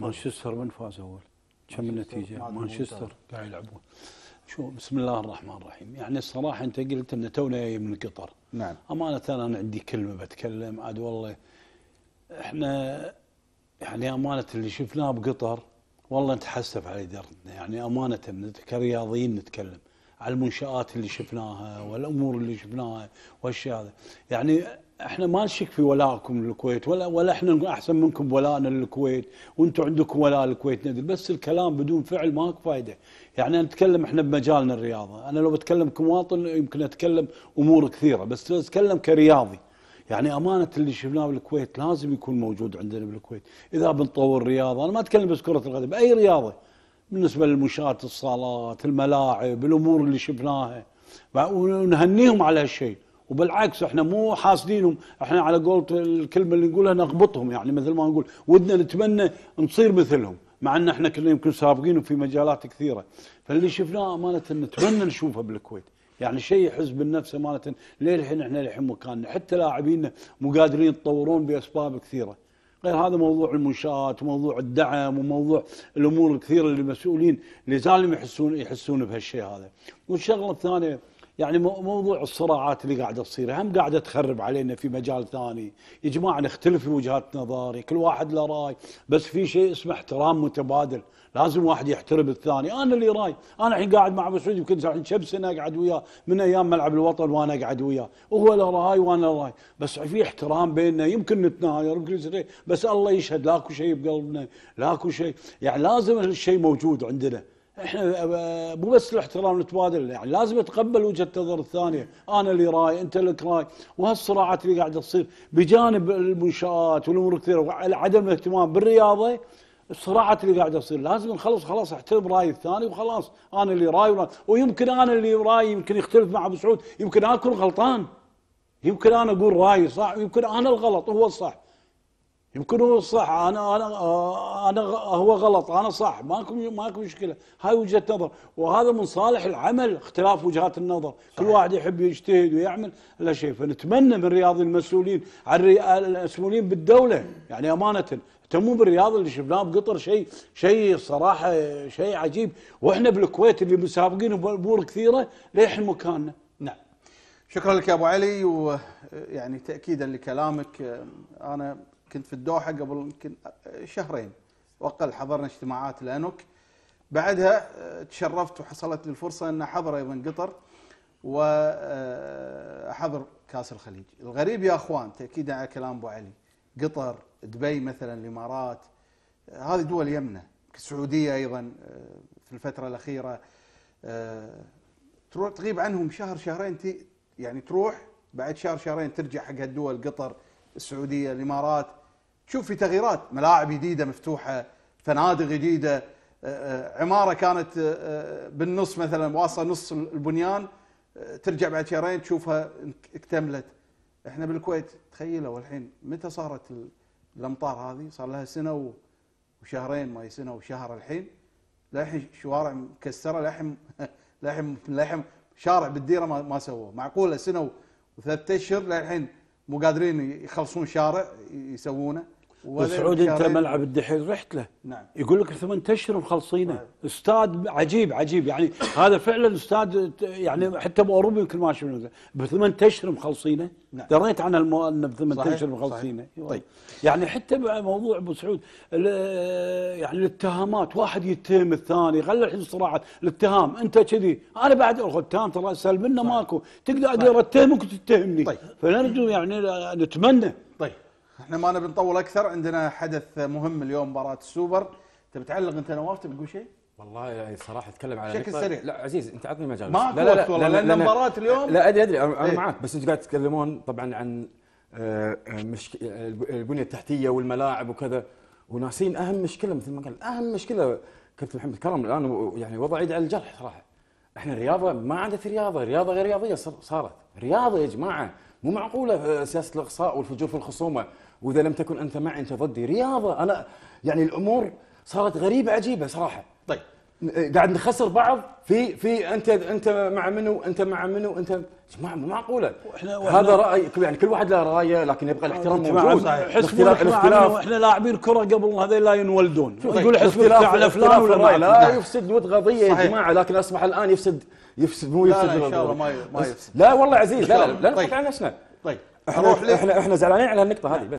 مانشستر من فاز اول؟ كم النتيجه؟ مانشستر قاعد يلعبون شو بسم الله الرحمن الرحيم يعني الصراحه انت قلت ان تونا جاي من قطر نعم امانه انا عندي كلمه بتكلم عاد والله احنا يعني امانه اللي شفناه بقطر والله نتحسف على ادارتنا يعني امانه كرياضيين نتكلم على المنشآت اللي شفناها والأمور اللي شفناها والشيء هذا يعني احنا ما نشك في ولائكم للكويت ولا ولا احنا احسن منكم بولائنا للكويت وانتم عندكم ولاء للكويت ندري بس الكلام بدون فعل ماك فايده يعني نتكلم احنا بمجالنا الرياضه انا لو بتكلم كمواطن يمكن اتكلم امور كثيره بس لو اتكلم كرياضي يعني امانه اللي شفناه بالكويت لازم يكون موجود عندنا بالكويت اذا بنطور رياضه انا ما اتكلم بس كره القدم اي رياضه بالنسبه للمشاة الصالات الملاعب الامور اللي شفناها ونهنيهم على هالشيء وبالعكس احنا مو حاسدينهم احنا على قولة الكلمه اللي نقولها نغبطهم يعني مثل ما نقول ودنا نتمنى نصير مثلهم مع ان احنا كنا يمكن سابقين في مجالات كثيره فاللي شفناه امانه نتمنى نشوفه بالكويت يعني شيء يحز بالنفس امانه للحين احنا للحين مكاننا حتى لاعبينا مو قادرين يتطورون باسباب كثيره غير هذا موضوع المنشآت وموضوع الدعم وموضوع الأمور الكثيرة اللي المسؤولين لازالهم يحسون يحسون بهالشيء هذا والشغلة الثانية يعني موضوع الصراعات اللي قاعده تصير هم قاعده تخرب علينا في مجال ثاني، يا جماعه نختلف في وجهات نظري، كل واحد له راي، بس في شيء اسمه احترام متبادل، لازم واحد يحترم الثاني، انا اللي راي، انا الحين قاعد مع ابو سعود يمكن الحين كم سنه اقعد وياه من ايام ملعب الوطن وانا اقعد وياه، وهو له راي وانا راي، بس في احترام بيننا يمكن نتناير يمكن بس الله يشهد لاكو شيء بقلبنا، لاكو شيء، يعني لازم هالشيء موجود عندنا. احنا مو بس الاحترام نتبادل يعني لازم اتقبل وجهه النظر الثانيه، انا اللي راي، انت لك راي، وهالصراعات اللي قاعده تصير بجانب المنشات والامور الكثيره عدم الاهتمام بالرياضه الصراعات اللي قاعده تصير لازم نخلص خلاص احترم راي الثاني وخلاص انا اللي راي ولا. ويمكن انا اللي راي يمكن يختلف مع ابو سعود، يمكن اكون غلطان. يمكن انا اقول رايي صح ويمكن انا الغلط وهو الصح، يمكن هو صح انا انا انا هو غلط انا صح ماكو ماكو مشكله هاي وجهه نظر وهذا من صالح العمل اختلاف وجهات النظر صحيح. كل واحد يحب يجتهد ويعمل لا شيء فنتمنى من رياضي المسؤولين المسؤولين بالدوله يعني امانه تمو بالرياض اللي شفناه بقطر شيء شيء صراحه شيء عجيب واحنا بالكويت اللي مسابقين بامور كثيره للحين مكاننا نعم شكرا لك يا ابو علي ويعني تاكيدا لكلامك انا كنت في الدوحه قبل يمكن شهرين واقل حضرنا اجتماعات الانوك بعدها آه، تشرفت وحصلت لي الفرصه ان احضر ايضا قطر واحضر آه، كاس الخليج الغريب يا اخوان تاكيدا على كلام ابو علي قطر دبي مثلا الامارات آه، هذه دول يمنه السعوديه ايضا في الفتره الاخيره تروح تغيب عنهم شهر شهرين يعني تروح بعد شهر شهرين ترجع حق هالدول قطر السعوديه الامارات تشوف في تغييرات ملاعب جديده مفتوحه فنادق جديده آه، آه، عماره كانت آه، بالنص مثلا واصله نص البنيان ترجع بعد شهرين تشوفها اكتملت احنا بالكويت تخيلوا الحين متى صارت الامطار هذه صار لها سنه وشهرين ما سنه وشهر الحين للحين شوارع مكسره للحين للحين للحين شارع بالديره ما, ما سووه معقوله سنه وثلاث اشهر للحين مو قادرين يخلصون شارع يسوونه وسعود انت ملعب الدحيل رحت له نعم يقول لك ثمان اشهر مخلصينه نعم. طيب. استاد عجيب عجيب يعني هذا فعلا استاد يعني حتى باوروبا يمكن ما شفنا بثمان اشهر مخلصينه نعم. دريت عن المؤنب بثمان اشهر مخلصينه طيب. طيب يعني حتى موضوع ابو سعود يعني الاتهامات واحد يتهم الثاني خلي الحين صراعات الاتهام انت كذي انا بعد اتهام ترى اسهل منه ماكو تقدر طيب. اتهمك وتتهمني طيب فنرجو يعني نتمنى احنا ما نبي نطول اكثر عندنا حدث مهم اليوم مباراه السوبر تبي تعلق انت نواف تبي تقول شيء؟ والله يعني صراحه اتكلم على بشكل سريع لا عزيز انت عطني مجال ما لا لا لا والله لان مباراه اليوم لا ادري ادري انا إيه؟ معك بس انتم قاعد تتكلمون طبعا عن آه، آه، مشك... آه، البنيه التحتيه والملاعب وكذا وناسين اهم مشكله مثل ما قال اهم مشكله كابتن محمد كرم الان يعني وضع يد على الجرح صراحه احنا الرياضه ما عادت رياضه رياضه غير رياضيه صارت رياضه يا جماعه مو معقوله سياسه الاقصاء والفجور في الخصومه واذا لم تكن انت معي انت ضدي رياضه انا يعني الامور صارت غريبه عجيبه صراحه طيب قاعد نخسر بعض في في انت انت مع منو انت مع منو انت جماعه مو معقوله وإحنا هذا راي يعني كل واحد له رايه لكن يبقى الاحترام موجود الاختلاف الاختلاف احنا لاعبين كره قبل هذين لا ينولدون طيب. يقول حسبك على فلان ولا الراي لا يفسد ود قضيه يا جماعه لكن اصبح الان يفسد يفسد مو يفسد لا, لا ان شاء الله ما يفسد لا والله عزيز لا لا لا طيب. نضحك على نفسنا طيب احنا احنا احنا زعلانين على النقطه هذه نعم.